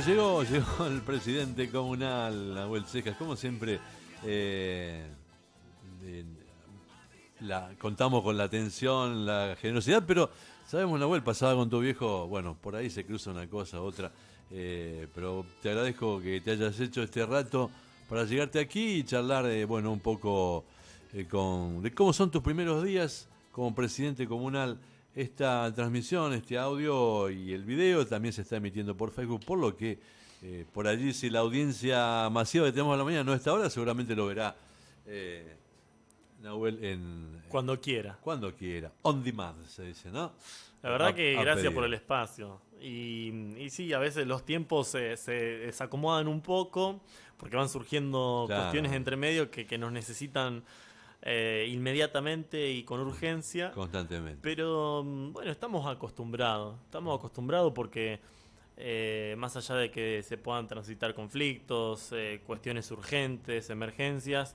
llegó, llegó el presidente comunal, la Cejas, como siempre. Eh, contamos con la atención, la generosidad, pero sabemos, la vuelta pasada con tu viejo, bueno, por ahí se cruza una cosa, otra, eh, pero te agradezco que te hayas hecho este rato para llegarte aquí y charlar, eh, bueno, un poco con de cómo son tus primeros días como presidente comunal esta transmisión, este audio y el video también se está emitiendo por Facebook, por lo que eh, por allí si la audiencia masiva que tenemos a la mañana no está ahora, seguramente lo verá eh, Nahuel en... Cuando quiera. Cuando quiera. On demand, se dice, ¿no? La verdad que gracias por el espacio. Y, y, sí, a veces los tiempos se, desacomodan un poco porque van surgiendo cuestiones entre medio que, que nos necesitan eh, inmediatamente y con urgencia. Constantemente. Pero mm, bueno, estamos acostumbrados, estamos acostumbrados porque eh, más allá de que se puedan transitar conflictos, eh, cuestiones urgentes, emergencias,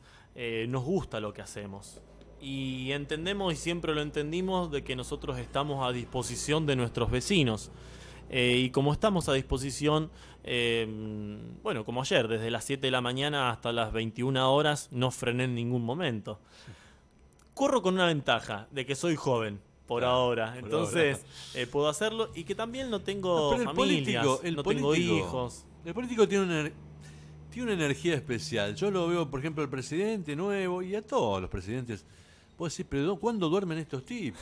nos gusta lo que hacemos. Y entendemos y siempre lo entendimos de que nosotros estamos a disposición de nuestros vecinos. Eh, y como estamos a disposición, em, bueno, como ayer, desde las 7 de la mañana hasta las 21 horas, no frené en ningún momento. Corro con una ventaja de que soy joven. Por ahora, entonces eh, puedo hacerlo y que también no tengo familia, no tengo hijos. El político tiene tiene una energía especial. Yo lo veo, por ejemplo, al presidente nuevo y a todos los presidentes pues decir, pero ¿cuándo duermen estos tipos?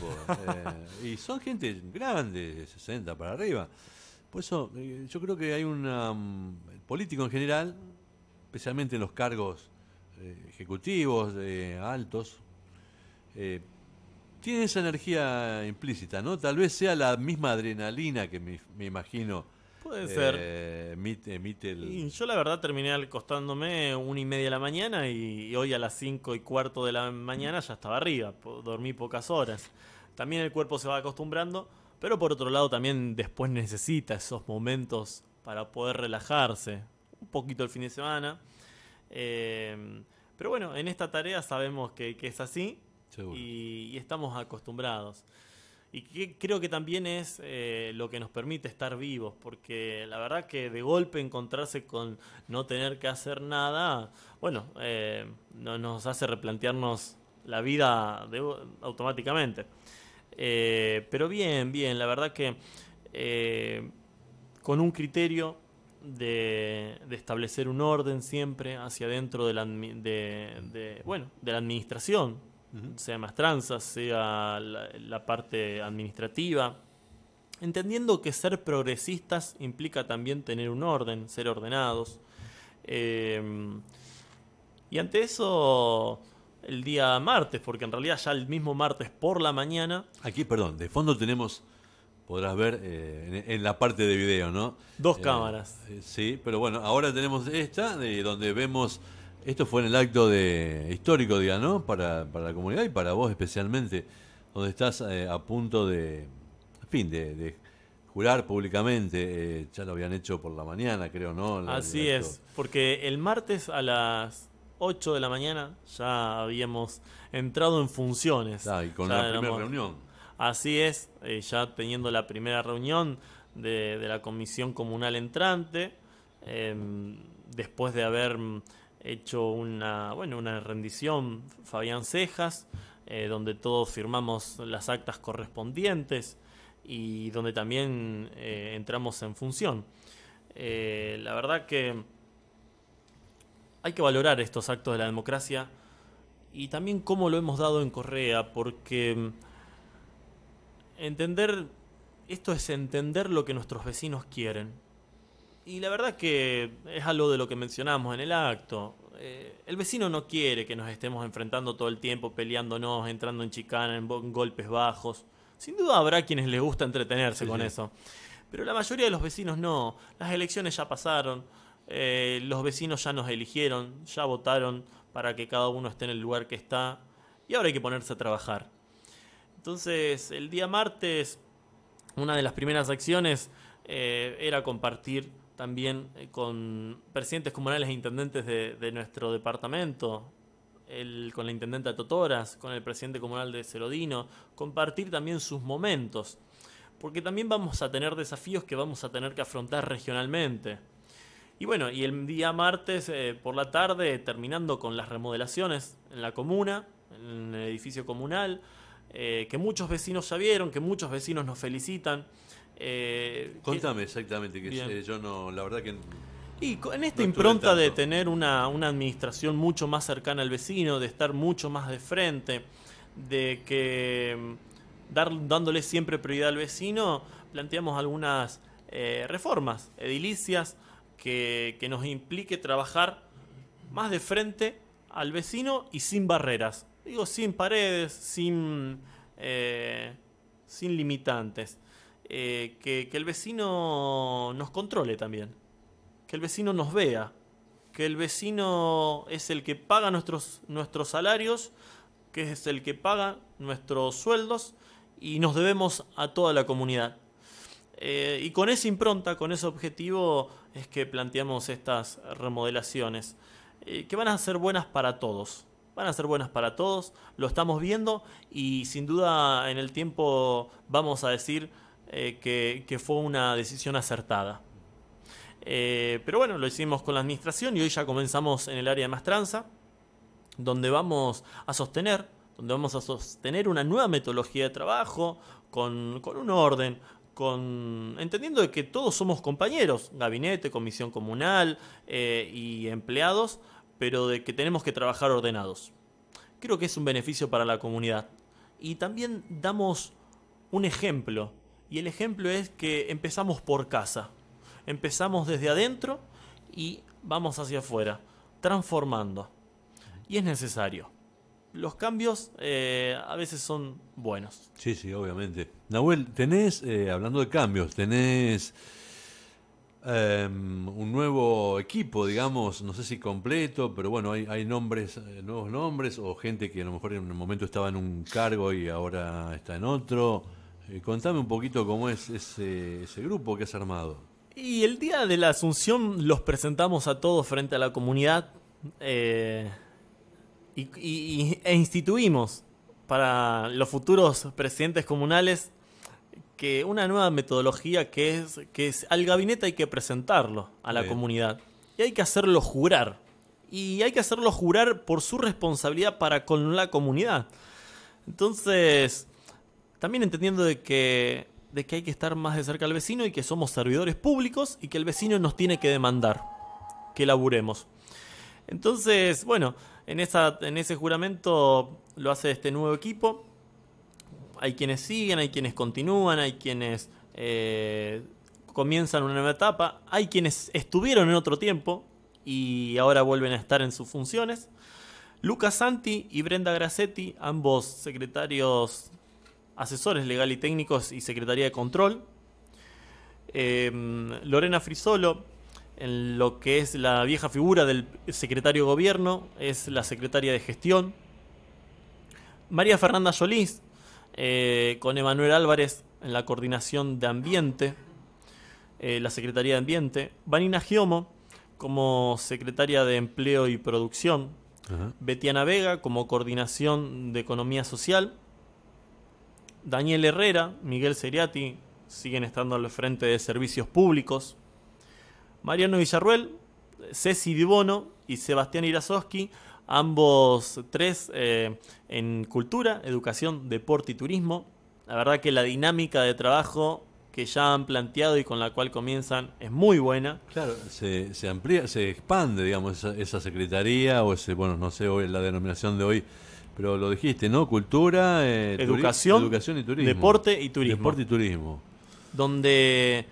Eh, y son gente grande, de 60 para arriba. Por eso eh, yo creo que hay un mm, político en general, especialmente en los cargos eh, ejecutivos, altos, tiene esa energía implícita, ¿no? Tal vez sea la misma adrenalina que me imagino Puede ser. Eh, y yo la verdad terminé acostándome una y media de la mañana y, hoy a las cinco y cuarto de la mañana ya estaba arriba. Dormí pocas horas. También el cuerpo se va acostumbrando, pero por otro lado también después necesita esos momentos para poder relajarse. Un poquito el fin de semana. Eh, pero bueno, en esta tarea sabemos que, es así y estamos acostumbrados y que creo que también es eh, lo que nos permite estar vivos, porque la verdad que de golpe encontrarse con no tener que hacer nada, bueno, eh, no, nos hace replantearnos la vida automáticamente. Eh, pero bien, bien, la verdad que con un criterio de, establecer un orden siempre hacia dentro de de, bueno, de la administración, sea más sea sea la, parte administrativa, entendiendo que ser progresistas implica también tener un orden, ser ordenados. Em, y ante eso, el día martes, porque en realidad ya el mismo martes por la mañana... Aquí, perdón, de fondo tenemos, podrás ver eh, en, la parte de video, ¿no? Dos eh, cámaras. Eh, sí, pero bueno, ahora tenemos esta, de donde vemos esto fue en el acto de histórico, diga, ¿no? Para, la comunidad y para vos especialmente, donde estás eh, a punto de, fin, de, jurar públicamente. Eh, ya lo habían hecho por la mañana, creo, ¿no? Así es, porque el martes a las 8 de la mañana ya habíamos entrado en funciones. Ah, y con la primera reunión. Así es, eh, ya teniendo la primera reunión de la comisión comunal entrante, em, después de haber hecho una, una rendición, Fabián Cejas, eh, donde todos firmamos las actas correspondientes y donde también eh, entramos en función. Eh, la verdad que hay que valorar estos actos de la democracia y también cómo lo hemos dado en Correa, porque mm, entender esto es entender lo que nuestros vecinos quieren. Y la verdad que es algo de lo que mencionamos en el acto. Eh, el vecino no quiere que nos estemos enfrentando todo el tiempo, peleándonos, entrando en chicana, en, golpes bajos. Sin duda habrá quienes les gusta entretenerse con eso. Pero la mayoría de los vecinos no. Las elecciones ya pasaron, eh, los vecinos ya nos eligieron, ya votaron para que cada uno esté en el lugar que está. Y ahora hay que ponerse a trabajar. Entonces, el día martes, una de las primeras acciones eh, era compartir también eh, con presidentes comunales e intendentes de, nuestro departamento, con la intendenta de Totoras, con el presidente comunal de Cerodino, compartir también sus momentos, porque también vamos a tener desafíos que vamos a tener que afrontar regionalmente. Y bueno, y el día martes eh, por la tarde, terminando con las remodelaciones en la comuna, en el edificio comunal, eh, que muchos vecinos ya vieron, que muchos vecinos nos felicitan, eh, Contame exactamente, que eh, yo no, la verdad que... Y en esta impronta de tener una, administración mucho más cercana al vecino, de estar mucho más de frente, de que mm, dar, dándole siempre prioridad al vecino, planteamos algunas eh, reformas edilicias que, nos implique trabajar más de frente al vecino y sin barreras. Digo, sin paredes, sin, sin limitantes. Eh, que, el vecino nos controle también, que el vecino nos vea, que el vecino es el que paga nuestros, nuestros salarios, que es el que paga nuestros sueldos y nos debemos a toda la comunidad. Eh, y con esa impronta, con ese objetivo es que planteamos estas remodelaciones, eh, que van a ser buenas para todos. Van a ser buenas para todos, lo estamos viendo y sin duda en el tiempo vamos a decir eh, que, fue una decisión acertada. Eh, pero bueno, lo hicimos con la administración y hoy ya comenzamos en el área de Mastranza, donde vamos a sostener, donde vamos a sostener una nueva metodología de trabajo con, un orden, con, entendiendo de que todos somos compañeros, gabinete, comisión comunal eh, y empleados, pero de que tenemos que trabajar ordenados. Creo que es un beneficio para la comunidad. Y también damos un ejemplo y el ejemplo es que empezamos por casa. Empezamos desde adentro y vamos hacia afuera, transformando. Y es necesario. Los cambios eh, a veces son buenos. Sí, sí, obviamente. Nahuel, tenés, eh, hablando de cambios, tenés em, un nuevo equipo, digamos, no sé si completo, pero bueno, hay, hay nombres, eh, nuevos nombres, o gente que a lo mejor en un momento estaba en un cargo y ahora está en otro. Eh, contame un poquito cómo es ese, grupo que has armado. Y el día de la Asunción los presentamos a todos frente a la comunidad eh, y, e instituimos para los futuros presidentes comunales que una nueva metodología que es que al gabinete hay que presentarlo a la comunidad y hay que hacerlo jurar y hay que hacerlo jurar por su responsabilidad para con la comunidad. Entonces, también entendiendo de que, que hay que estar más de cerca al vecino y que somos servidores públicos y que el vecino nos tiene que demandar que laburemos. Entonces, bueno, en, en ese juramento lo hace este nuevo equipo. Hay quienes siguen, hay quienes continúan, hay quienes eh, comienzan una nueva etapa, hay quienes estuvieron en otro tiempo y ahora vuelven a estar en sus funciones. Lucas Santi y Brenda Grassetti, ambos secretarios asesores legal y técnicos y Secretaría de Control. Em, Lorena Frisolo, en lo que es la vieja figura del secretario de Gobierno, es la secretaria de Gestión. María Fernanda Solís, eh, con Emanuel Álvarez en la coordinación de Ambiente, eh, la Secretaría de Ambiente. Vanina Giomo, como secretaria de Empleo y Producción. Betiana Vega, como coordinación de Economía Social. Daniel Herrera, Miguel Seriati siguen estando al frente de servicios públicos. Mariano Villarruel, Ceci Dibono y Sebastián Irasoski, ambos tres eh, en cultura, educación, deporte y turismo. La verdad que la dinámica de trabajo que ya han planteado y con la cual comienzan es muy buena. Claro, se, se amplía, se expande, digamos, esa, secretaría o ese, bueno, no sé, hoy, la denominación de hoy pero lo dijiste, ¿no? Cultura, eh, educación, educación y turismo. Deporte y turismo. Deporte y turismo. Donde,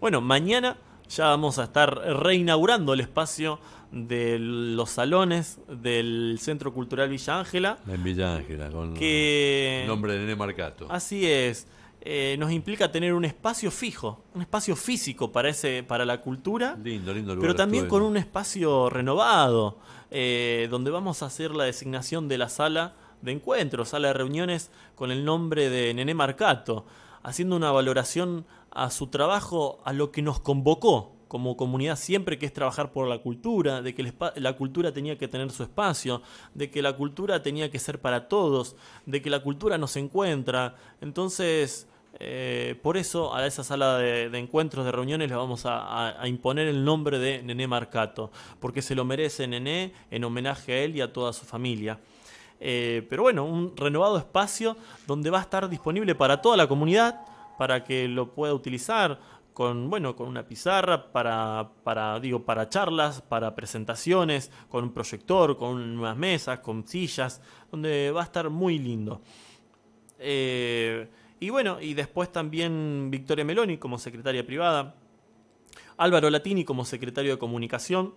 bueno, mañana ya vamos a estar reinaugurando el espacio de los salones del Centro Cultural Villa Ángela. En Villa Ángela, con el nombre de Nene Marcato. Así es. Eh, nos implica tener un espacio fijo, un espacio físico para, ese, para la cultura. Lindo, lindo lugar. Pero también con un espacio renovado. Eh, donde vamos a hacer la designación de la sala de encuentros, sala de reuniones con el nombre de Nené Marcato, haciendo una valoración a su trabajo, a lo que nos convocó como comunidad siempre, que es trabajar por la cultura, de que la cultura tenía que tener su espacio, de que la cultura tenía que ser para todos, de que la cultura nos encuentra. Entonces, eh, por eso a esa sala de, encuentros, de reuniones, le vamos a, imponer el nombre de Nené Marcato, porque se lo merece Nené en homenaje a él y a toda su familia. Eh, pero bueno, un renovado espacio donde va a estar disponible para toda la comunidad, para que lo pueda utilizar con, bueno, con una pizarra, para, digo, para charlas, para presentaciones, con un proyector, con unas mesas, con sillas, donde va a estar muy lindo. Eh, y bueno, y después también Victoria Meloni como secretaria privada, Álvaro Latini como secretario de comunicación,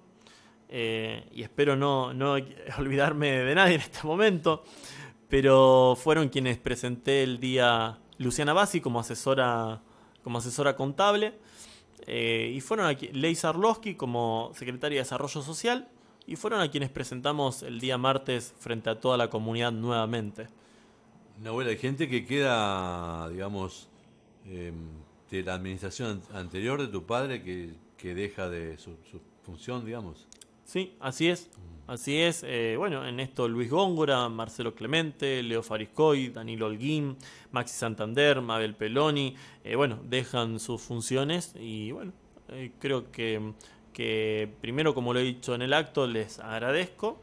eh, y espero no, no olvidarme de nadie en este momento, pero fueron quienes presenté el día Luciana Bassi como asesora, como asesora contable, eh, y fueron aquí Leisa Arlosky como secretaria de Desarrollo Social, y fueron a quienes presentamos el día martes frente a toda la comunidad nuevamente bueno, hay gente que queda, digamos, em, de la administración anterior de tu padre que, deja de su, función, digamos. Sí, así es. Mm. Así es. Eh, bueno, en esto Luis Góngora, Marcelo Clemente, Leo Fariscoy, Danilo Holguín, Maxi Santander, Mabel Peloni, eh, bueno, dejan sus funciones y bueno, eh, creo que, que primero, como lo he dicho en el acto, les agradezco.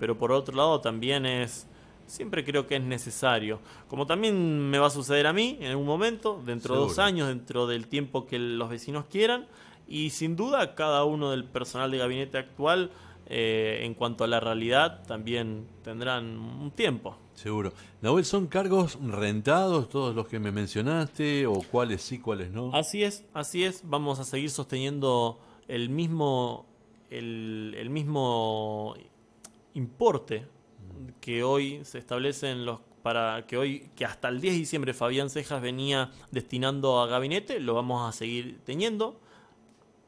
pero por otro lado también es siempre creo que es necesario. Como también me va a suceder a mí en algún momento, dentro de dos años, dentro del tiempo que los vecinos quieran. Y sin duda, cada uno del personal de gabinete actual, eh, en cuanto a la realidad, también tendrán un tiempo. Seguro. Nahuel, ¿son cargos rentados todos los que me mencionaste? ¿O cuáles sí, cuáles no? Así es, así es. Vamos a seguir sosteniendo el mismo, el mismo importe que hoy se establecen los para que hoy, que hasta el 10 de diciembre Fabián Cejas venía destinando a gabinete, lo vamos a seguir teniendo,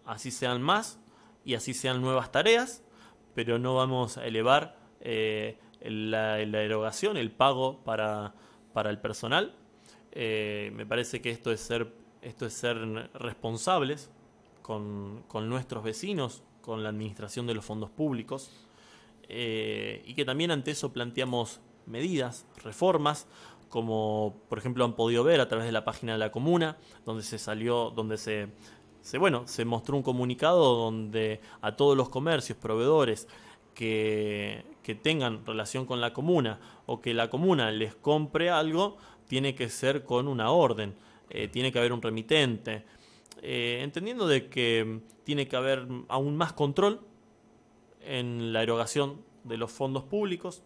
así sean más y así sean nuevas tareas, pero no vamos a elevar eh, la, la, erogación, el pago para, para el personal. Eh, me parece que esto es ser, esto es ser responsables con nuestros vecinos, con la administración de los fondos públicos. Eh, y que también ante eso planteamos medidas, reformas, como por ejemplo han podido ver a través de la página de la comuna, donde se salió, donde se, bueno, se mostró un comunicado donde a todos los comercios, proveedores que, tengan relación con la comuna o que la comuna les compre algo, tiene que ser con una orden, eh, tiene que haber un remitente. Eh, entendiendo de que tiene que haber aún más control en la erogación de los fondos públicos,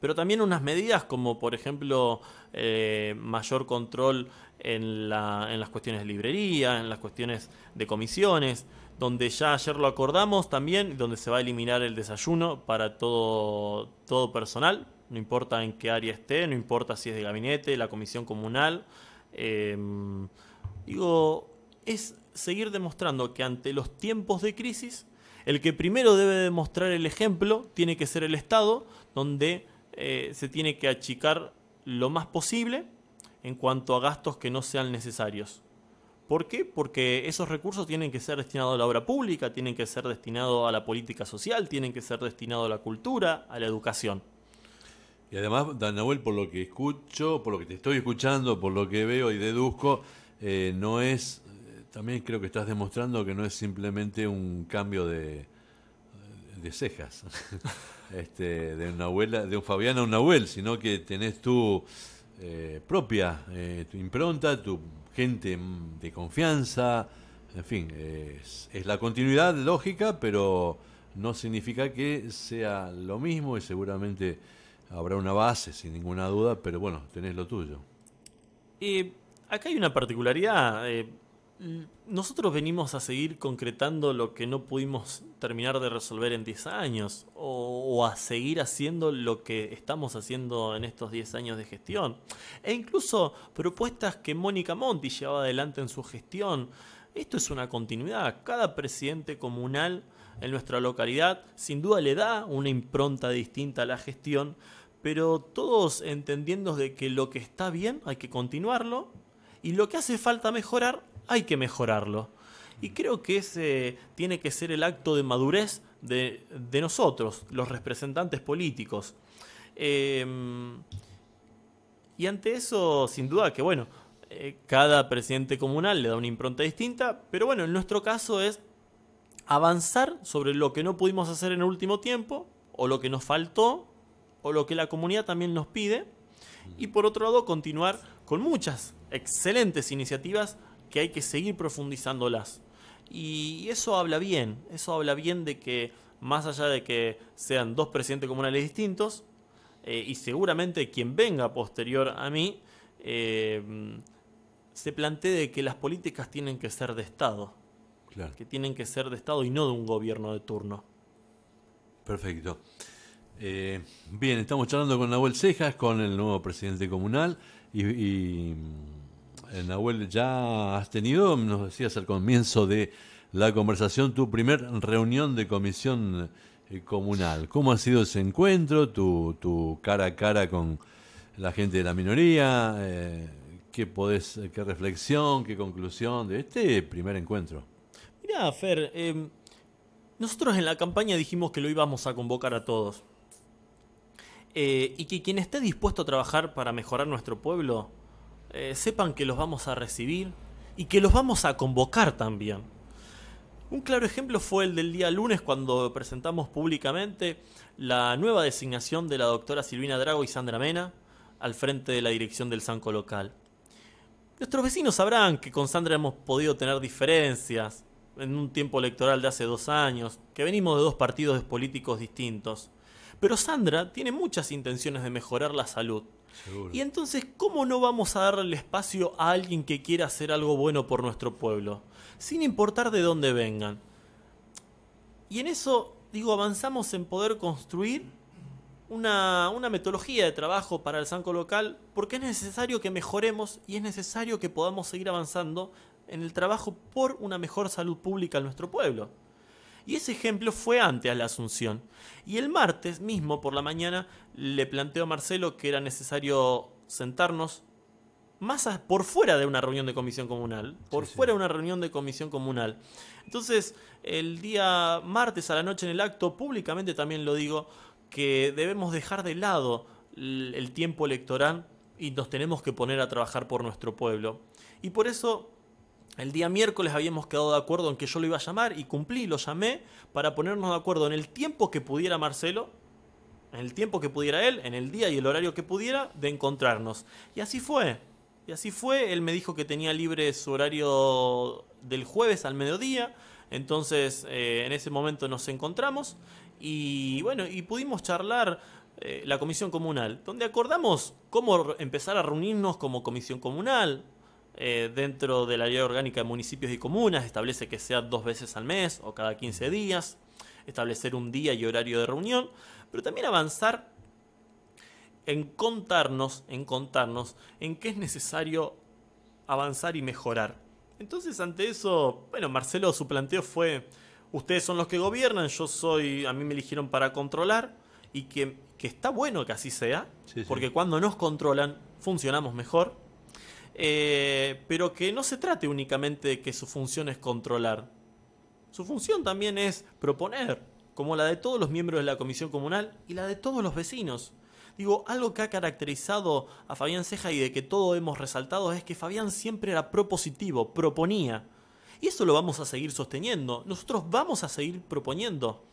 pero también unas medidas como por ejemplo eh, mayor control en, las cuestiones de librería, en las cuestiones de comisiones, donde ya ayer lo acordamos también, donde se va a eliminar el desayuno para todo, todo personal, no importa en qué área esté, no importa si es de gabinete, la comisión comunal. Em, digo, es seguir demostrando que ante los tiempos de crisis el que primero debe demostrar el ejemplo tiene que ser el Estado, donde eh, se tiene que achicar lo más posible en cuanto a gastos que no sean necesarios. ¿Por qué? Porque esos recursos tienen que ser destinados a la obra pública, tienen que ser destinados a la política social, tienen que ser destinados a la cultura, a la educación. Y además, Dan por lo que escucho, por lo que te estoy escuchando, por lo que veo y deduzco, eh, no es también creo que estás demostrando que no es simplemente un cambio de, de cejas, este, de una abuela, de un Fabián a un Abuel, sino que tenés tu eh, propia, eh, tu impronta, tu gente mm, de confianza, en fin, es, la continuidad lógica, pero no significa que sea lo mismo y seguramente habrá una base, sin ninguna duda, pero bueno, tenés lo tuyo. Y acá hay una particularidad. Eh, Mm. nosotros venimos a seguir concretando lo que no pudimos terminar de resolver en 10 años o, a seguir haciendo lo que estamos haciendo en estos 10 años de gestión. E incluso propuestas que Mónica Monti llevaba adelante en su gestión. Esto es una continuidad. Cada presidente comunal en nuestra localidad sin duda le da una impronta distinta a la gestión, pero todos entendiendo de que lo que está bien hay que continuarlo y lo que hace falta mejorar hay que mejorarlo. Y creo que ese tiene que ser el acto de madurez de, nosotros, los representantes políticos. Em, y ante eso, sin duda que, bueno, eh, cada presidente comunal le da una impronta distinta, pero bueno, en nuestro caso es avanzar sobre lo que no pudimos hacer en el último tiempo, o lo que nos faltó, o lo que la comunidad también nos pide, y por otro lado continuar con muchas excelentes iniciativas que hay que seguir profundizándolas. Y eso habla bien, eso habla bien de que más allá de que sean dos presidentes comunales distintos, eh, y seguramente quien venga posterior a mí, eh, se plantee de que las políticas tienen que ser de Estado, claro. que tienen que ser de Estado y no de un gobierno de turno. Perfecto. Eh, bien, estamos charlando con Nahuel Cejas, con el nuevo presidente comunal y eh, Nahuel, ya has tenido, nos decías al comienzo de la conversación, tu primer reunión de comisión eh, comunal. ¿Cómo ha sido ese encuentro, tu, cara a cara con la gente de la minoría? Eh, ¿Qué reflexión, qué conclusión de este primer encuentro? Mirá, Fer, em, nosotros en la campaña dijimos que lo íbamos a convocar a todos. y que quien esté dispuesto a trabajar para mejorar nuestro pueblo eh, sepan que los vamos a recibir y que los vamos a convocar también. Un claro ejemplo fue el del día lunes cuando presentamos públicamente la nueva designación de la doctora Silvina Drago y Sandra Mena al frente de la dirección del Sanco local. Nuestros vecinos sabrán que con Sandra hemos podido tener diferencias en un tiempo electoral de hace dos años, que venimos de dos partidos políticos distintos. Pero Sandra tiene muchas intenciones de mejorar la salud y entonces, ¿cómo no vamos a darle espacio a alguien que quiera hacer algo bueno por nuestro pueblo? Sin importar de dónde vengan. Y en eso, digo, avanzamos en poder construir una, una, metodología de trabajo para el Sanco local, porque es necesario que mejoremos y es necesario que podamos seguir avanzando en el trabajo por una mejor salud pública en nuestro pueblo. Y ese ejemplo fue antes a la Asunción. Y el martes mismo, por la mañana, le planteó a Marcelo que era necesario sentarnos más por fuera de una reunión de comisión comunal. Por fuera de una reunión de comisión comunal. Entonces, el día martes a la noche en el acto, públicamente también lo digo, que debemos dejar de lado el tiempo electoral y nos tenemos que poner a trabajar por nuestro pueblo. Y por eso el día miércoles habíamos quedado de acuerdo en que yo lo iba a llamar y cumplí, lo llamé para ponernos de acuerdo en el tiempo que pudiera Marcelo, en el tiempo que pudiera él, en el día y el horario que pudiera, de encontrarnos. Y así fue. Y así fue. Él me dijo que tenía libre su horario del jueves al mediodía. Entonces, eh, en ese momento nos encontramos y bueno, y pudimos charlar eh, la comisión comunal, donde acordamos cómo empezar a reunirnos como comisión comunal, eh, dentro de la ley orgánica de municipios y comunas, establece que sea dos veces al mes o cada 15 días, establecer un día y horario de reunión, pero también avanzar en contarnos, en contarnos en qué es necesario avanzar y mejorar. Entonces, ante eso, bueno, Marcelo, su planteo fue, ustedes son los que gobiernan, yo soy, a mí me eligieron para controlar y que, está bueno que así sea, porque cuando nos controlan funcionamos mejor eh, pero que no se trate únicamente de que su función es controlar. Su función también es proponer, como la de todos los miembros de la comisión comunal y la de todos los vecinos. Digo, algo que ha caracterizado a Fabián Ceja y de que todo hemos resaltado es que Fabián siempre era propositivo, proponía. Y eso lo vamos a seguir sosteniendo. Nosotros vamos a seguir proponiendo.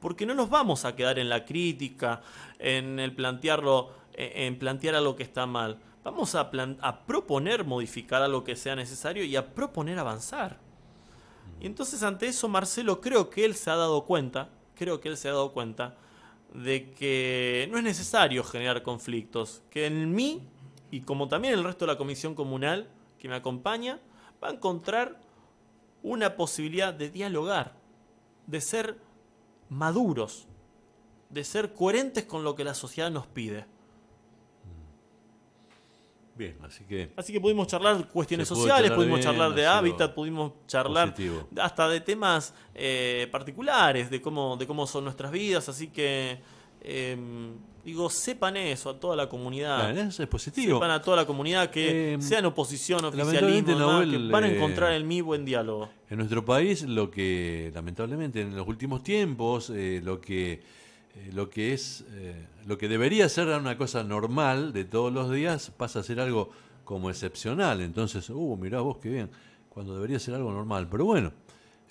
Porque no nos vamos a quedar en la crítica, en el plantearlo, en plantear algo que está mal. Vamos a, a proponer modificar a lo que sea necesario y a proponer avanzar. Y entonces ante eso Marcelo creo que él se ha dado cuenta, creo que él se ha dado cuenta de que no es necesario generar conflictos, que en mí y como también el resto de la comisión comunal que me acompaña, va a encontrar una posibilidad de dialogar, de ser maduros, de ser coherentes con lo que la sociedad nos pide. Bien, así que. Así que pudimos charlar cuestiones sociales, pudimos charlar de hábitat, pudimos charlar hasta de temas eh, particulares, de cómo, de cómo son nuestras vidas, así que. Em, digo, sepan eso a toda la comunidad. es positivo. Sepan a toda la comunidad que em, sea en oposición, oficialismo, que van a encontrar el mi buen diálogo. En nuestro país, lo que lamentablemente en los últimos tiempos, eh, lo que eh, lo que es, eh, lo que debería ser una cosa normal de todos los días pasa a ser algo como excepcional. Entonces, uh, mirá vos qué bien, cuando debería ser algo normal. Pero bueno.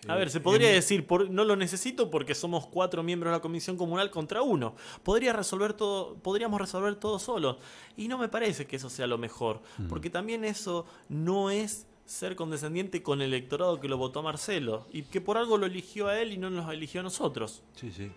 A ver, se eh, podría decir, por, no lo necesito porque somos cuatro miembros de la comisión comunal contra uno. Podría resolver todo, podríamos resolver todo solo. Y no me parece que eso sea lo mejor, mm. porque también eso no es ser condescendiente con el electorado que lo votó a Marcelo y que por algo lo eligió a él y no nos eligió a nosotros. Sí, sí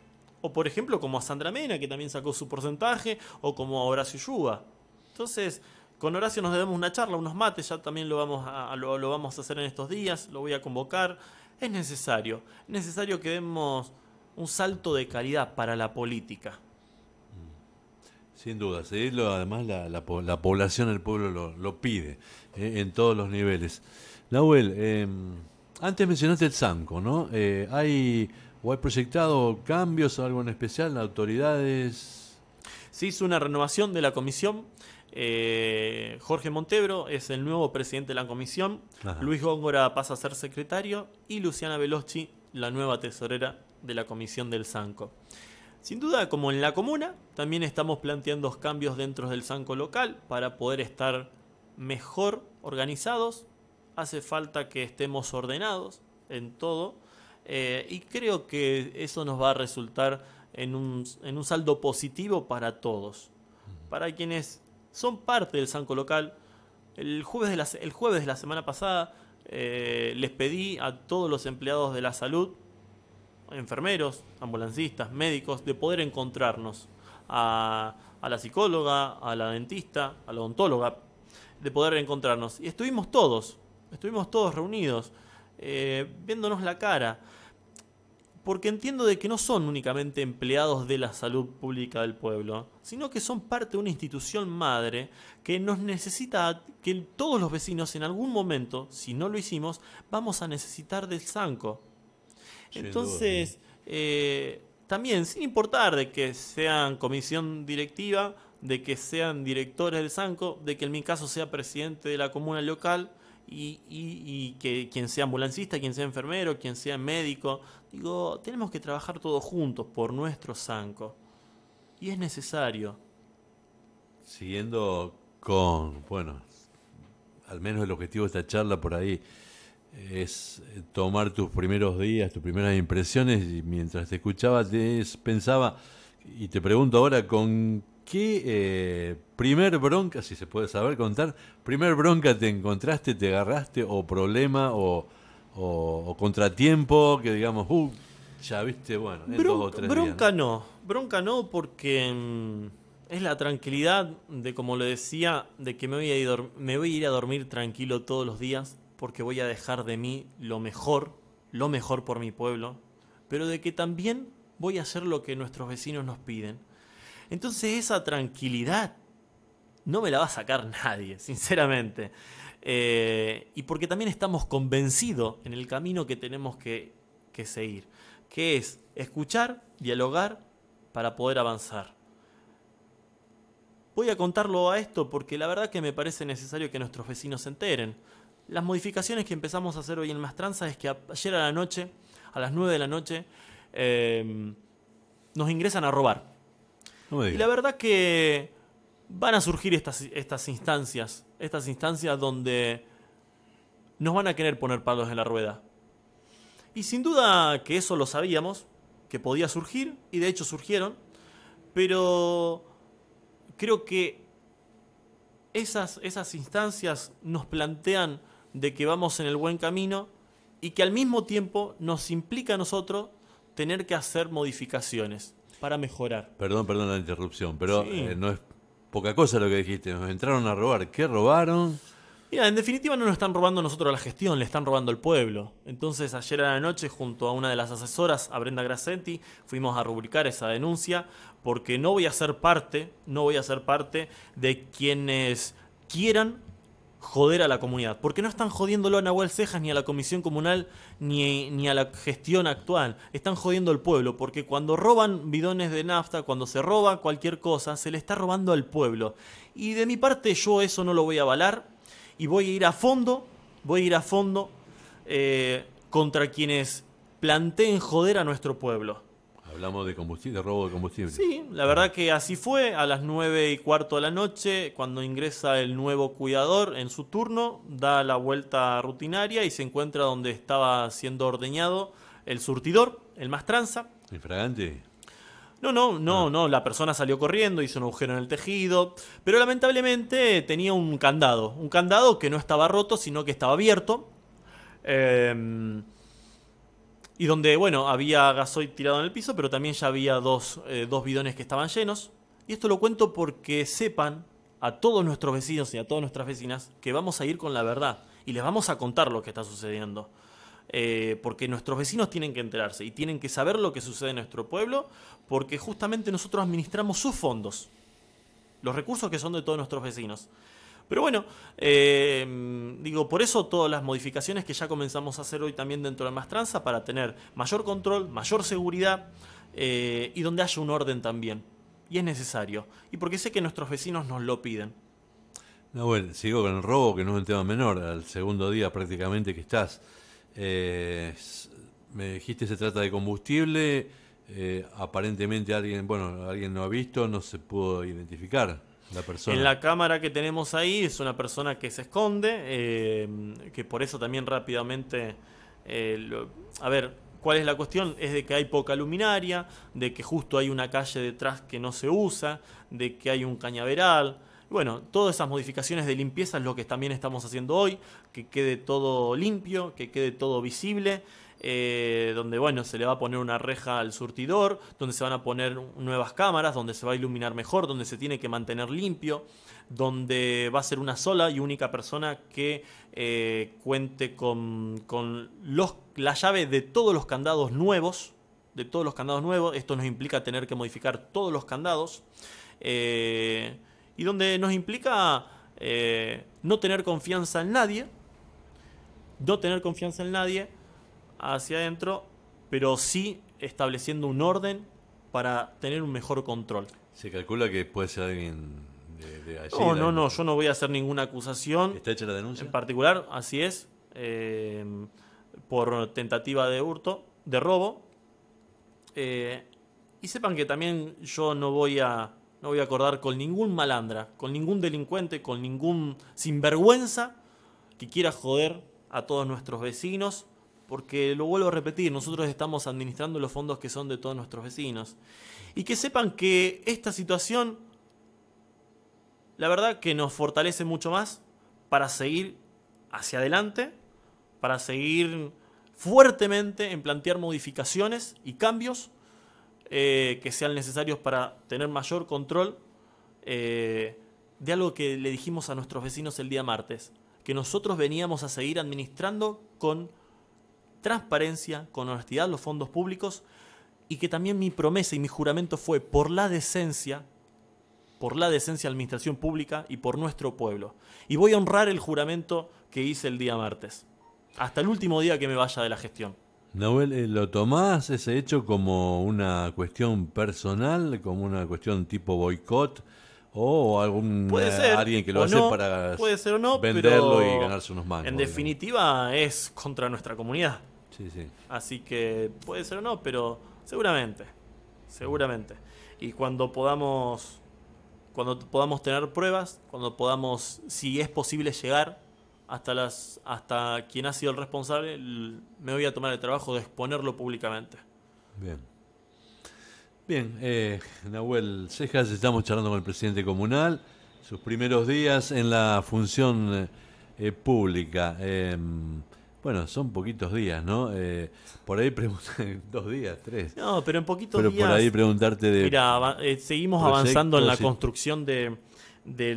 o por ejemplo como a Sandra Mena, que también sacó su porcentaje, o como a Horacio Yuba. Entonces, con Horacio nos debemos una charla, unos mates, ya también lo vamos a, lo, vamos a hacer en estos días, lo voy a convocar. Es necesario, es necesario que demos un salto de calidad para la política. Sin duda, seguirlo, además la, población, el pueblo lo, pide eh, en todos los niveles. Nahuel, em, antes mencionaste el Zanco, ¿no? Eh, hay ¿O hay proyectado cambios, o algo en especial, en autoridades? Se hizo una renovación de la comisión. Eh, Jorge Montebro es el nuevo presidente de la comisión. Luis Góngora pasa a ser secretario. Y Luciana Veloci, la nueva tesorera de la comisión del Sanco. Sin duda, como en la comuna, también estamos planteando cambios dentro del Sanco local para poder estar mejor organizados. Hace falta que estemos ordenados en todo eh, y creo que eso nos va a resultar en un, en un saldo positivo para todos. Para quienes son parte del Sanco Local, el jueves de la, el jueves de la semana pasada eh, les pedí a todos los empleados de la salud, enfermeros, ambulancistas, médicos, de poder encontrarnos a, la psicóloga, a la dentista, a la odontóloga, de poder encontrarnos. Y estuvimos todos, estuvimos todos reunidos, eh, viéndonos la cara porque entiendo de que no son únicamente empleados de la salud pública del pueblo, sino que son parte de una institución madre que nos necesita, que todos los vecinos en algún momento, si no lo hicimos, vamos a necesitar del Sanco. Entonces, eh, también, sin importar de que sean comisión directiva, de que sean directores del Sanco, de que en mi caso sea presidente de la comuna local, y, que quien sea ambulancista, quien sea enfermero, quien sea médico, digo, tenemos que trabajar todos juntos por nuestro zanco. Y es necesario. Siguiendo con, bueno, al menos el objetivo de esta charla por ahí es eh, tomar tus primeros días, tus primeras impresiones y mientras te escuchaba te pensaba y te pregunto ahora con ¿Qué eh, primer bronca, si se puede saber contar, primer bronca te encontraste, te agarraste, o problema, o, contratiempo, que digamos, uh, ya viste, bueno, en dos o tres Bronca ¿no? bronca no, porque mm, es la tranquilidad de, como lo decía, de que me voy, a ir, me voy a ir a dormir tranquilo todos los días, porque voy a dejar de mí lo mejor, lo mejor por mi pueblo, pero de que también voy a hacer lo que nuestros vecinos nos piden entonces esa tranquilidad no me la va a sacar nadie, sinceramente. Eh, y porque también estamos convencidos en el camino que tenemos que, seguir, que es escuchar, dialogar para poder avanzar. Voy a contarlo a esto porque la verdad que me parece necesario que nuestros vecinos se enteren. Las modificaciones que empezamos a hacer hoy en Mastranza es que ayer a la noche, a las 9 de la noche, eh, nos ingresan a robar y la verdad que van a surgir estas, estas instancias, estas instancias donde nos van a querer poner palos en la rueda. Y sin duda que eso lo sabíamos, que podía surgir, y de hecho surgieron, pero creo que esas, esas instancias nos plantean de que vamos en el buen camino y que al mismo tiempo nos implica a nosotros tener que hacer modificaciones para mejorar. Perdón, perdón la interrupción, pero eh, no es poca cosa lo que dijiste. Nos entraron a robar. ¿Qué robaron? Mira, en definitiva no nos están robando nosotros la gestión, le están robando al pueblo. Entonces ayer a la noche, junto a una de las asesoras, a Brenda Grassetti, fuimos a rubricar esa denuncia porque no voy a ser parte, no voy a ser parte de quienes quieran joder a la comunidad. Porque no están jodiéndolo a Nahuel Cejas, ni a la comisión comunal, ni, ni, a la gestión actual. Están jodiendo al pueblo. Porque cuando roban bidones de nafta, cuando se roba cualquier cosa, se le está robando al pueblo. Y de mi parte, yo eso no lo voy a avalar. Y voy a ir a fondo, voy a ir a fondo eh, contra quienes planteen joder a nuestro pueblo. Hablamos de combustible, de robo de combustible. Sí, la verdad que así fue. A las nueve y cuarto de la noche, cuando ingresa el nuevo cuidador en su turno, da la vuelta rutinaria y se encuentra donde estaba siendo ordeñado el surtidor, el más tranza. ¿El fragante? No, no, no, ah. no. La persona salió corriendo, hizo un agujero en el tejido, pero lamentablemente tenía un candado. Un candado que no estaba roto, sino que estaba abierto. Eh y donde, bueno, había gasoil tirado en el piso, pero también ya había eh, dos, bidones que estaban llenos. Y esto lo cuento porque sepan a todos nuestros vecinos y a todas nuestras vecinas que vamos a ir con la verdad y les vamos a contar lo que está sucediendo. Eh, porque nuestros vecinos tienen que enterarse y tienen que saber lo que sucede en nuestro pueblo, porque justamente nosotros administramos sus fondos, los recursos que son de todos nuestros vecinos. Pero bueno, em, digo, por eso todas las modificaciones que ya comenzamos a hacer hoy también dentro de la Mastranza para tener mayor control, mayor seguridad eh, y donde haya un orden también. Y es necesario. Y porque sé que nuestros vecinos nos lo piden. No, bueno, sigo con el robo, que no es un tema menor, al segundo día prácticamente que estás. Eh, me dijiste se trata de combustible, eh, aparentemente alguien, bueno, alguien no ha visto, no se pudo identificar. En la cámara que tenemos ahí es una persona que se esconde, eh, que por eso también rápidamente... Eh, a ver, ¿cuál es la cuestión? Es de que hay poca luminaria, de que justo hay una calle detrás que no se usa, de que hay un cañaveral. Bueno, todas esas modificaciones de limpieza es lo que también estamos haciendo hoy, que quede todo limpio, que quede todo visible eh, donde bueno, se le va a poner una reja al surtidor, donde se van a poner nuevas cámaras, donde se va a iluminar mejor, donde se tiene que mantener limpio, donde va a ser una sola y única persona que eh, cuente con, la llave de todos los candados nuevos, de todos los candados nuevos, esto nos implica tener que modificar todos los candados, eh, y donde nos implica no tener confianza en nadie, no tener confianza en nadie, hacia adentro, pero sí estableciendo un orden para tener un mejor control. Se calcula que puede ser alguien de, de allí. No, no, no, yo no voy a hacer ninguna acusación. ¿Está hecha la denuncia? En particular, así es, eh, por tentativa de hurto, de robo. Eh, y sepan que también yo no voy a no voy a acordar con ningún malandra, con ningún delincuente, con ningún sinvergüenza que quiera joder a todos nuestros vecinos porque lo vuelvo a repetir, nosotros estamos administrando los fondos que son de todos nuestros vecinos. Y que sepan que esta situación, la verdad que nos fortalece mucho más para seguir hacia adelante, para seguir fuertemente en plantear modificaciones y cambios eh, que sean necesarios para tener mayor control eh, de algo que le dijimos a nuestros vecinos el día martes, que nosotros veníamos a seguir administrando con transparencia, con honestidad los fondos públicos y que también mi promesa y mi juramento fue por la decencia, por la decencia de administración pública y por nuestro pueblo. Y voy a honrar el juramento que hice el día martes, hasta el último día que me vaya de la gestión. Noel, eh, ¿lo tomás ese hecho como una cuestión personal, como una cuestión tipo boicot? O algún eh, alguien que lo hace para puede venderlo y ganarse unos mangos. En definitiva, es contra nuestra comunidad. Así que puede ser o no, pero seguramente. Seguramente. Y cuando podamos. Cuando podamos tener pruebas, cuando podamos, si es posible llegar hasta las. hasta quien ha sido el responsable, me voy a tomar el trabajo de exponerlo públicamente. Bien. Bien, eh, Nahuel Cejas, estamos charlando con el presidente comunal, sus primeros días en la función eh, pública. Em, bueno, son poquitos días, ¿no? Eh, por ahí preguntar... dos días, tres. No, pero en poquitos días. Pero por ahí preguntarte de. Mira, eh, seguimos avanzando en la construcción de,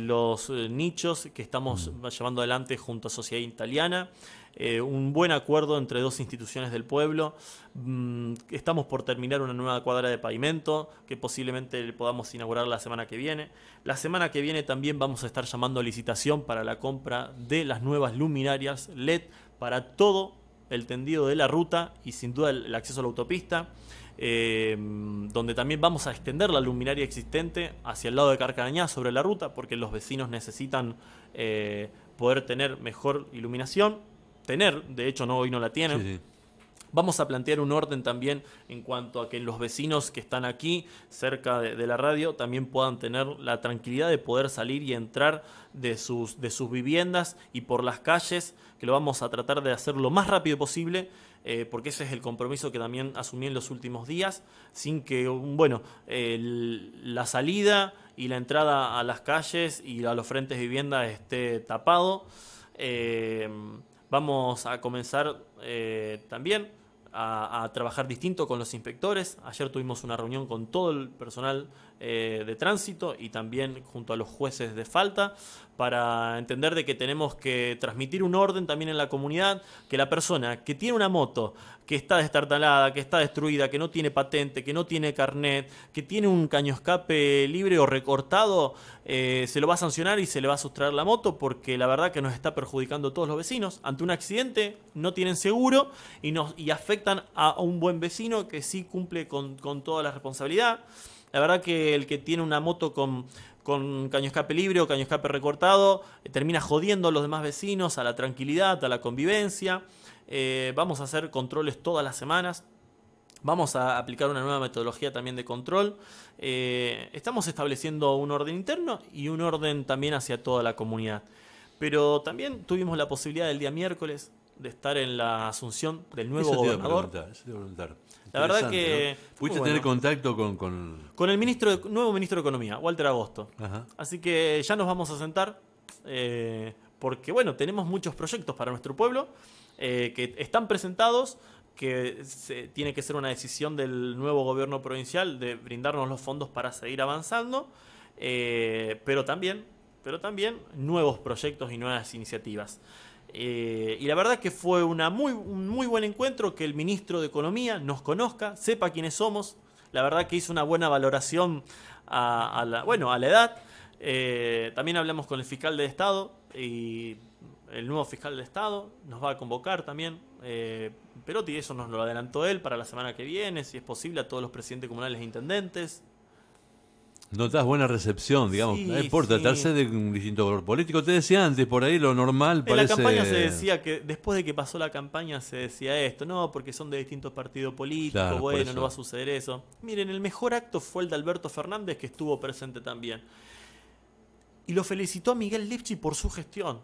los eh, nichos que estamos mm, llevando adelante junto a Sociedad Italiana. Eh, un buen acuerdo entre dos instituciones del pueblo. Mm, estamos por terminar una nueva cuadra de pavimento que posiblemente podamos inaugurar la semana que viene. La semana que viene también vamos a estar llamando a licitación para la compra de las nuevas luminarias LED para todo el tendido de la ruta y sin duda el, acceso a la autopista. Eh, donde también vamos a extender la luminaria existente hacia el lado de Carcarañá sobre la ruta, porque los vecinos necesitan eh, poder tener mejor iluminación tener, de hecho no, hoy no la tienen. Vamos a plantear un orden también en cuanto a que los vecinos que están aquí cerca de, la radio también puedan tener la tranquilidad de poder salir y entrar de sus, de sus viviendas y por las calles, que lo vamos a tratar de hacer lo más rápido posible. Eh, porque ese es el compromiso que también asumí en los últimos días, sin que, bueno, la salida y la entrada a las calles y a los frentes de vivienda esté tapado. Eh, Vamos a comenzar eh, también a, trabajar distinto con los inspectores. Ayer tuvimos una reunión con todo el personal eh, de tránsito y también junto a los jueces de falta para entender de que tenemos que transmitir un orden también en la comunidad, que la persona que tiene una moto que está destartalada, que está destruida, que no tiene patente, que no tiene carnet, que tiene un caño escape libre o recortado, eh, se lo va a sancionar y se le va a sustraer la moto porque la verdad que nos está perjudicando a todos los vecinos. Ante un accidente no tienen seguro y, nos, afectan a un buen vecino que sí cumple con, toda la responsabilidad. La verdad que el que tiene una moto con, con caño escape libre o caño escape recortado eh, termina jodiendo a los demás vecinos, a la tranquilidad, a la convivencia. Eh, vamos a hacer controles todas las semanas. Vamos a aplicar una nueva metodología también de control. Eh, estamos estableciendo un orden interno y un orden también hacia toda la comunidad. Pero también tuvimos la posibilidad el día miércoles de estar en la asunción del nuevo gobernador. La verdad que. tener contacto con, con. el ministro nuevo ministro de Economía, Walter Agosto. Así que ya nos vamos a sentar. Eh, porque, bueno, tenemos muchos proyectos para nuestro pueblo. Eh, que están presentados, que tiene que ser una decisión del nuevo gobierno provincial de brindarnos los fondos para seguir avanzando, eh, pero, también, pero también nuevos proyectos y nuevas iniciativas. Eh, y la verdad que fue una muy, un muy buen encuentro que el ministro de Economía nos conozca, sepa quiénes somos. La verdad que hizo una buena valoración a, la, bueno, a la edad. también hablamos con el fiscal de Estado y el nuevo fiscal del Estado nos va a convocar también. Pero eh, Perotti, eso nos lo adelantó él para la semana que viene, si es posible, a todos los presidentes comunales e intendentes. Notas buena recepción, digamos, sí, por tratarse de un distinto color político. Te decía antes, por ahí lo normal parece... la campaña se decía que, después de que pasó la campaña, se decía esto, no, porque son de distintos partidos políticos, bueno, no va a suceder eso. Miren, el mejor acto fue el de Alberto Fernández, que estuvo presente también. Y lo felicitó a Miguel Lipchi por su gestión.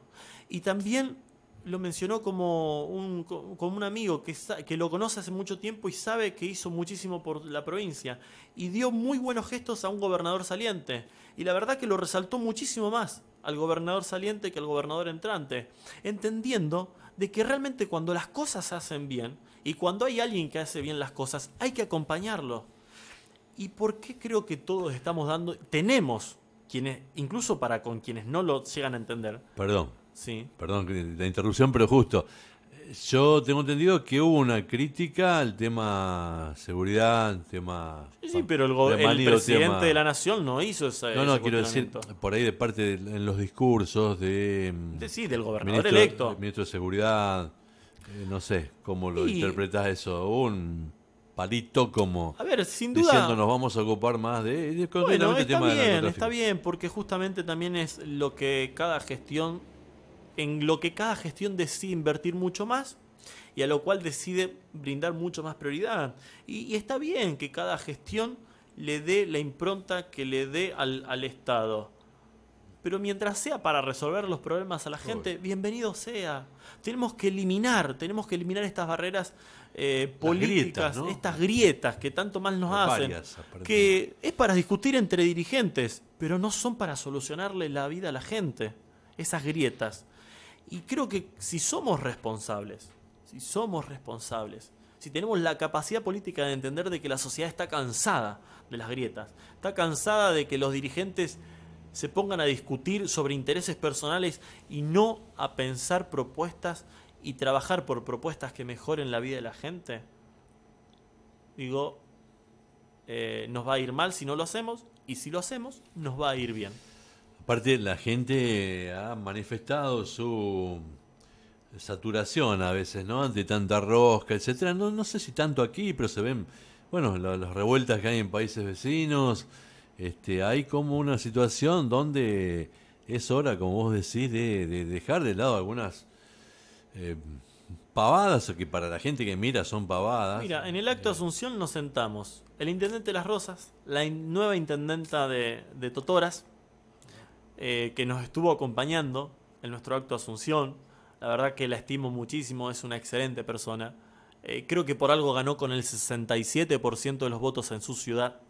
Y también lo mencionó como un, como un amigo que, que lo conoce hace mucho tiempo y sabe que hizo muchísimo por la provincia. Y dio muy buenos gestos a un gobernador saliente. Y la verdad que lo resaltó muchísimo más al gobernador saliente que al gobernador entrante. Entendiendo de que realmente cuando las cosas se hacen bien y cuando hay alguien que hace bien las cosas, hay que acompañarlo. ¿Y por qué creo que todos estamos dando, tenemos, quienes, incluso para con quienes no lo llegan a entender? Perdón, Perdón la interrupción, pero justo. Yo tengo entendido que hubo una crítica al tema seguridad, al tema. Sí, pero el, el presidente de la nación no hizo esa. No, no, quiero decir, por ahí de parte en los discursos de. Mm, sí, del gobernador electo. ministro de seguridad. Eh, no sé cómo lo interpretas eso. Un palito como a ver sin diciendo nos vamos a ocupar más de, está bien está bien porque justamente también es lo que cada gestión en lo que cada gestión decide invertir mucho más y a lo cual decide brindar mucho más prioridad. Y, está bien que cada gestión le dé la impronta que le dé al, Estado. Pero mientras sea para resolver los problemas a la gente, bienvenido sea. Tenemos que eliminar, tenemos que eliminar estas barreras eh, políticas, estas grietas que tanto mal nos hacen, que es para discutir entre dirigentes, pero no son para solucionarle la vida a la gente, esas grietas. Y creo que si somos responsables, si somos responsables, si tenemos la capacidad política de entender de que la sociedad está cansada de las grietas, está cansada de que los dirigentes se pongan a discutir sobre intereses personales y no a pensar propuestas y trabajar por propuestas que mejoren la vida de la gente, digo, eh, nos va a ir mal si no lo hacemos y si lo hacemos, nos va a ir bien. Aparte, la gente ha manifestado su saturación a veces, ¿no? Ante tanta rosca, etcétera. No, no sé si tanto aquí, pero se ven, bueno, las revueltas que hay en países vecinos. Este, hay como una situación donde es hora, como vos decís, de, de dejar de lado algunas eh, pavadas, que para la gente que mira son pavadas. Mira, en el acto de eh. Asunción nos sentamos el intendente de Las Rosas, la nueva intendenta de Totoras, eh, que nos estuvo acompañando en nuestro acto de Asunción. La verdad que la estimo muchísimo, es una excelente persona. Eh, creo que por algo ganó con el 67% de los votos en su ciudad.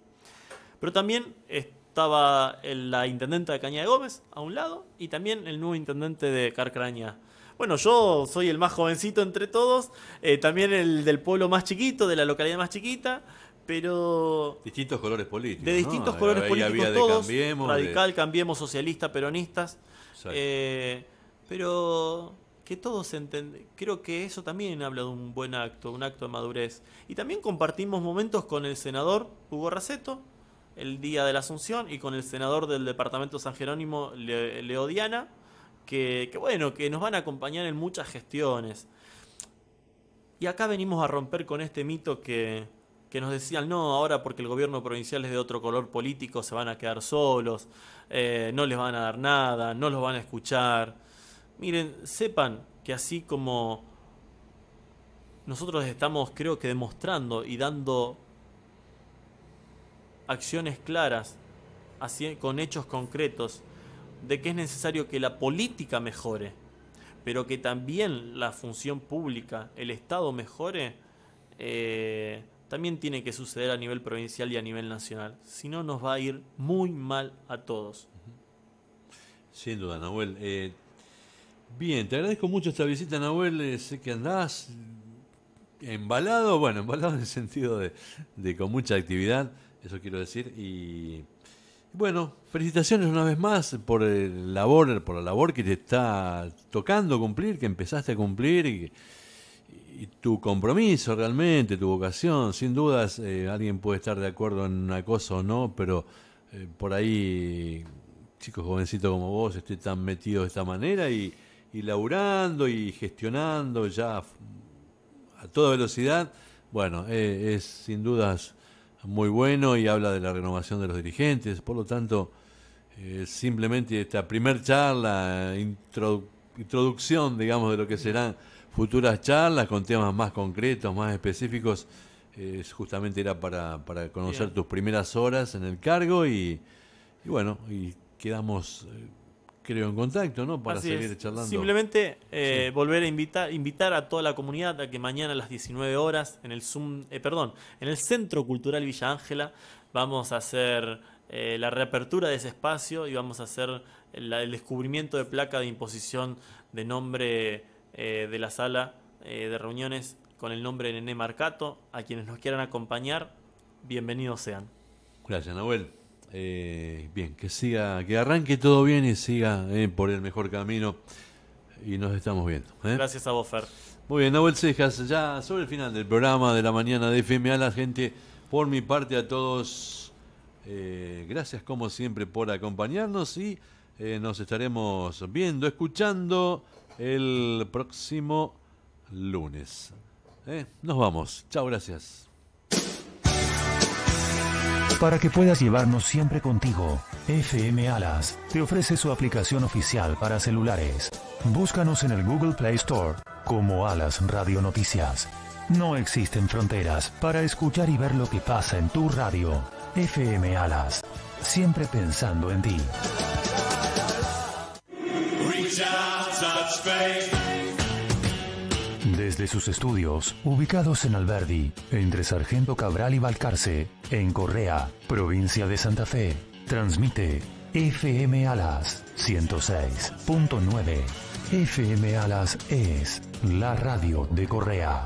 Pero también estaba la intendente de Caña de Gómez a un lado y también el nuevo intendente de Carcraña. Bueno, yo soy el más jovencito entre todos, eh, también el del pueblo más chiquito, de la localidad más chiquita pero... Distintos colores políticos. De distintos colores políticos, todos, radical, cambiemos, socialista, peronistas, eh, pero que todos entienden, creo que eso también habla de un buen acto, un acto de madurez. Y también compartimos momentos con el senador Hugo Raceto, el día de la Asunción, y con el senador del departamento San Jerónimo, Leodiana, que, que bueno, que nos van a acompañar en muchas gestiones. Y acá venimos a romper con este mito que, que nos decían, no, ahora porque el gobierno provincial es de otro color político, se van a quedar solos, eh, no les van a dar nada, no los van a escuchar. Miren, sepan que así como nosotros estamos, creo que, demostrando y dando acciones claras, así, con hechos concretos, de que es necesario que la política mejore, pero que también la función pública, el Estado mejore, eh, también tiene que suceder a nivel provincial y a nivel nacional. Si no, nos va a ir muy mal a todos. Sin duda, Nahuel. Eh, bien, te agradezco mucho esta visita, Nahuel. Eh, sé que andás embalado, bueno, embalado en el sentido de, con mucha actividad, eso quiero decir. Y bueno, felicitaciones una vez más por el labor, por la labor que te está tocando cumplir, que empezaste a cumplir y tu compromiso realmente, tu vocación, sin dudas, eh, alguien puede estar de acuerdo en una cosa o no, pero eh, por ahí, chicos jovencitos como vos, esté tan metido de esta manera y, y laburando y gestionando ya a toda velocidad, bueno, eh, es sin dudas muy bueno y habla de la renovación de los dirigentes, por lo tanto, simplemente esta primer charla, introducción, digamos, de lo que serán futuras charlas con temas más concretos, más específicos. Eh, justamente era para, para conocer tus primeras horas en el cargo y, bueno, y quedamos, eh, creo, en contacto, ¿no? Para seguir charlando. Simplemente eh, volver a invitar, invitar a toda la comunidad a que mañana a las 19 horas en el Zoom, eh, perdón, en el Centro Cultural Villa Ángela vamos a hacer eh, la reapertura de ese espacio y vamos a hacer el, el descubrimiento de placa de imposición de nombre eh, de la sala eh, de reuniones con el nombre de Nené Marcato. A quienes nos quieran acompañar, bienvenidos sean. Gracias, Nahuel. Eh, bien, que siga, que arranque todo bien y siga por el mejor camino. Y nos estamos viendo. Gracias a vos, Fer. Muy bien, Nahuel Cejas, ya sobre el final del programa de la mañana de FMA, la gente, por mi parte a todos, gracias como siempre por acompañarnos y nos estaremos viendo, escuchando el próximo lunes. Eh, nos vamos. Chao, gracias. Para que puedas llevarnos siempre contigo, FM Alas te ofrece su aplicación oficial para celulares. Búscanos en el Google Play Store como Alas Radio Noticias. No existen fronteras para escuchar y ver lo que pasa en tu radio. FM Alas, siempre pensando en ti. Desde sus estudios, ubicados en Alberdi, entre Sargento Cabral y Balcarce, en Correa, provincia de Santa Fe, transmite FM Alas 106.9. FM Alas es la radio de Correa.